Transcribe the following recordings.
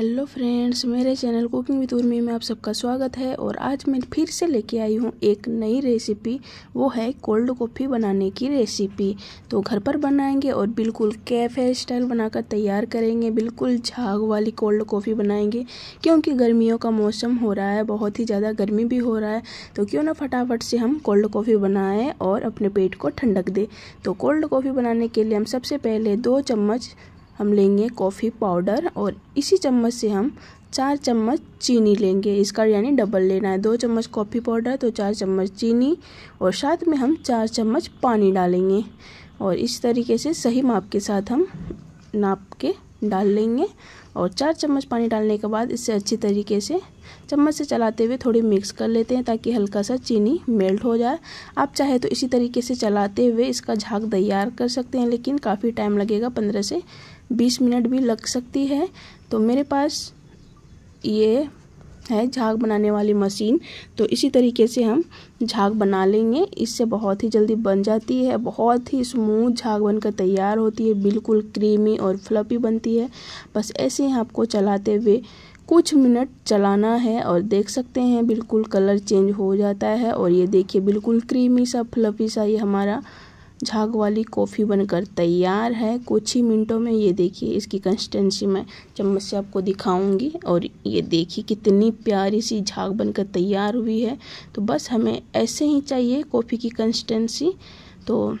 hello friends मेरे channel cooking with Urmi में आप सबका स्वागत है और आज मैं फिर से लेके आई हूँ एक नई रेसिपी वो है कोल्ड कॉफ़ी बनाने की रेसिपी तो घर पर बनाएंगे और बिल्कुल कैफ़े स्टाइल बनाकर तैयार करेंगे बिल्कुल झाग वाली कोल्ड कॉफ़ी बनाएंगे क्योंकि गर्मियों का मौसम हो रहा है बहुत ही ज़्यादा गर्मी भी हो रहा है तो क्यों ना फटाफट से हम कोल्ड कॉफ़ी बनाएँ और अपने पेट को ठंडक दें तो कोल्ड कॉफ़ी बनाने के लिए हम सबसे पहले दो चम्मच हम लेंगे कॉफ़ी पाउडर और इसी चम्मच से हम चार चम्मच चीनी लेंगे इसका यानी डबल लेना है दो चम्मच कॉफ़ी पाउडर तो चार चम्मच चीनी और साथ में हम चार चम्मच पानी डालेंगे और इस तरीके से सही माप के साथ हम नाप के डाल लेंगे और चार चम्मच पानी डालने के बाद इसे अच्छी तरीके से चम्मच से चलाते हुए थोड़ी मिक्स कर लेते हैं ताकि हल्का सा चीनी मेल्ट हो जाए आप चाहे तो इसी तरीके से चलाते हुए इसका झाग तैयार कर सकते हैं लेकिन काफ़ी टाइम लगेगा पंद्रह से बीस मिनट भी लग सकती है तो मेरे पास ये है झाग बनाने वाली मशीन तो इसी तरीके से हम झाग बना लेंगे इससे बहुत ही जल्दी बन जाती है बहुत ही स्मूथ झाग बनकर तैयार होती है बिल्कुल क्रीमी और फ्लपी बनती है बस ऐसे ही आपको चलाते हुए कुछ मिनट चलाना है और देख सकते हैं बिल्कुल कलर चेंज हो जाता है और ये देखिए बिल्कुल क्रीमी सा फ्लफी सा ये हमारा झाग वाली कॉफ़ी बनकर तैयार है कुछ ही मिनटों में ये देखिए इसकी कंसिस्टेंसी मैं चम्मच से आपको दिखाऊंगी और ये देखिए कितनी प्यारी सी झाग बनकर तैयार हुई है तो बस हमें ऐसे ही चाहिए कॉफ़ी की कंसिस्टेंसी तो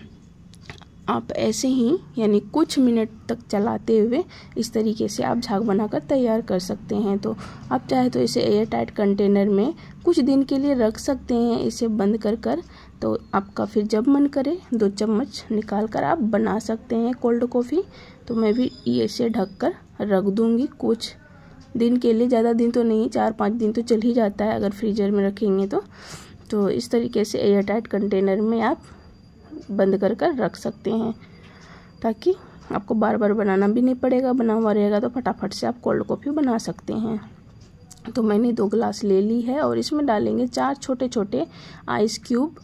आप ऐसे ही यानी कुछ मिनट तक चलाते हुए इस तरीके से आप झाग बनाकर तैयार कर सकते हैं तो आप चाहे तो इसे एयर टाइट कंटेनर में कुछ दिन के लिए रख सकते हैं इसे बंद कर कर तो आपका फिर जब मन करे दो चम्मच निकाल कर आप बना सकते हैं कोल्ड कॉफ़ी तो मैं भी ये से ढक कर रख दूँगी कुछ दिन के लिए ज़्यादा दिन तो नहीं चार पाँच दिन तो चल ही जाता है अगर फ्रीजर में रखेंगे तो तो इस तरीके से एयर टाइट कंटेनर में आप बंद कर कर रख सकते हैं ताकि आपको बार बार बनाना भी नहीं पड़ेगा बना हुआ रहेगा तो फटाफट से आप कोल्ड कॉफ़ी बना सकते हैं तो मैंने दो गिलास ले ली है और इसमें डालेंगे चार छोटे छोटे आइस क्यूब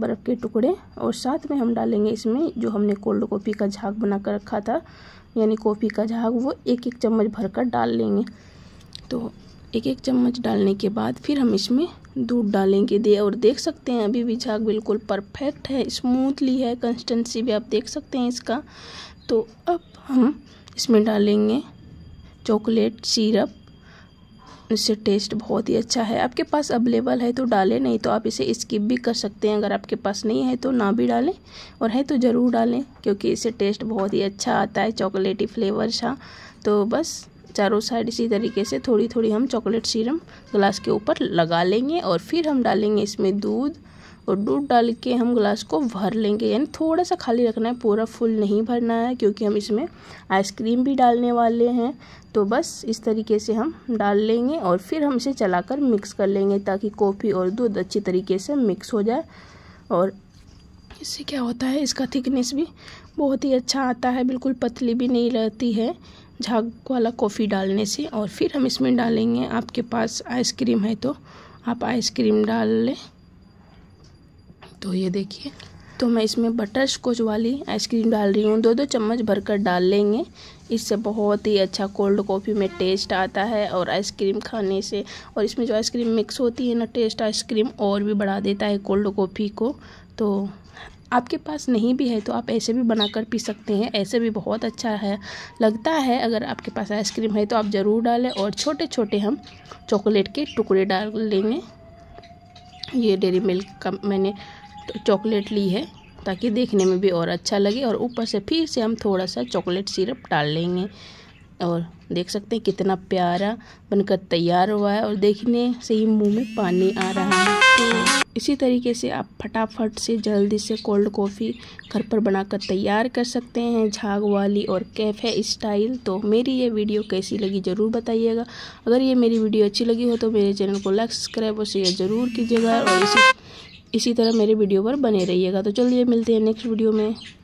बर्फ़ के टुकड़े और साथ में हम डालेंगे इसमें जो हमने कोल्ड कॉफ़ी का झाग बना कर रखा था यानी कॉफ़ी का झाग वो एक एक चम्मच भर कर डाल लेंगे तो एक एक चम्मच डालने के बाद फिर हम इसमें दूध डालेंगे दे और देख सकते हैं अभी भी झाग बिल्कुल परफेक्ट है स्मूथली है कंसिस्टेंसी भी आप देख सकते हैं इसका तो अब हम इसमें डालेंगे चॉकलेट सिरप इससे टेस्ट बहुत ही अच्छा है आपके पास अवेलेबल है तो डालें नहीं तो आप इसे स्किप भी कर सकते हैं अगर आपके पास नहीं है तो ना भी डालें और है तो ज़रूर डालें क्योंकि इससे टेस्ट बहुत ही अच्छा आता है चॉकलेटी फ्लेवर सा तो बस चारों साइड इसी तरीके से थोड़ी थोड़ी हम चॉकलेट सीरम ग्लास के ऊपर लगा लेंगे और फिर हम डालेंगे इसमें दूध और दूध डाल के हम ग्लास को भर लेंगे यानी थोड़ा सा खाली रखना है पूरा फुल नहीं भरना है क्योंकि हम इसमें आइसक्रीम भी डालने वाले हैं तो बस इस तरीके से हम डाल लेंगे और फिर हम इसे चलाकर मिक्स कर लेंगे ताकि कॉफ़ी और दूध अच्छी तरीके से मिक्स हो जाए और इससे क्या होता है इसका थिकनेस भी बहुत ही अच्छा आता है बिल्कुल पतली भी नहीं रहती है झाग वाला कॉफ़ी डालने से और फिर हम इसमें डालेंगे आपके पास आइसक्रीम है तो आप आइसक्रीम डाल लें तो ये देखिए तो मैं इसमें बटर स्कॉच वाली आइसक्रीम डाल रही हूँ दो दो चम्मच भरकर डाल लेंगे इससे बहुत ही अच्छा कोल्ड कॉफ़ी में टेस्ट आता है और आइसक्रीम खाने से और इसमें जो आइसक्रीम मिक्स होती है ना टेस्ट आइसक्रीम और भी बढ़ा देता है कोल्ड कॉफ़ी को तो आपके पास नहीं भी है तो आप ऐसे भी बनाकर पी सकते हैं ऐसे भी बहुत अच्छा है लगता है अगर आपके पास आइसक्रीम है तो आप ज़रूर डालें और छोटे छोटे हम चॉकलेट के टुकड़े डाल लेंगे ये डेरी मिल्क का मैंने चॉकलेट ली है ताकि देखने में भी और अच्छा लगे और ऊपर से फिर से हम थोड़ा सा चॉकलेट सिरप डाल लेंगे और देख सकते हैं कितना प्यारा बनकर तैयार हुआ है और देखने से ही मुंह में पानी आ रहा है तो इसी तरीके से आप फटाफट से जल्दी से कोल्ड कॉफ़ी घर पर बनाकर तैयार कर सकते हैं झाग वाली और कैफ़े स्टाइल तो मेरी ये वीडियो कैसी लगी ज़रूर बताइएगा अगर ये मेरी वीडियो अच्छी लगी हो तो मेरे चैनल को लाइक सब्सक्राइब और शेयर ज़रूर कीजिएगा और इसी इसी तरह मेरे वीडियो पर बने रहिएगा तो चलिए मिलते हैं नेक्स्ट वीडियो में